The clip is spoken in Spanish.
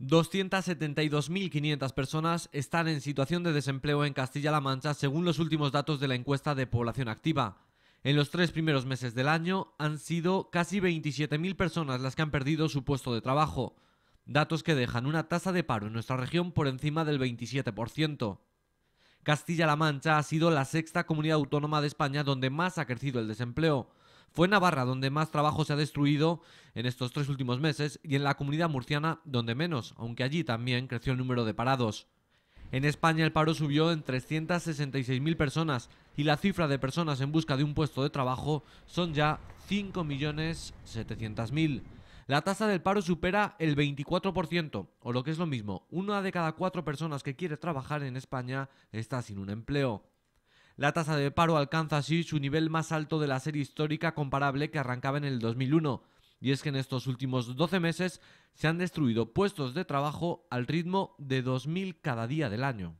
272.500 personas están en situación de desempleo en Castilla-La Mancha según los últimos datos de la encuesta de población activa. En los tres primeros meses del año han sido casi 27.000 personas las que han perdido su puesto de trabajo, datos que dejan una tasa de paro en nuestra región por encima del 27%. Castilla-La Mancha ha sido la sexta comunidad autónoma de España donde más ha crecido el desempleo, fue Navarra donde más trabajo se ha destruido en estos tres últimos meses y en la comunidad murciana donde menos, aunque allí también creció el número de parados. En España el paro subió en 366.000 personas y la cifra de personas en busca de un puesto de trabajo son ya 5.700.000. La tasa del paro supera el 24%, o lo que es lo mismo, una de cada cuatro personas que quiere trabajar en España está sin un empleo. La tasa de paro alcanza así su nivel más alto de la serie histórica comparable que arrancaba en el 2001. Y es que en estos últimos 12 meses se han destruido puestos de trabajo al ritmo de 2.000 cada día del año.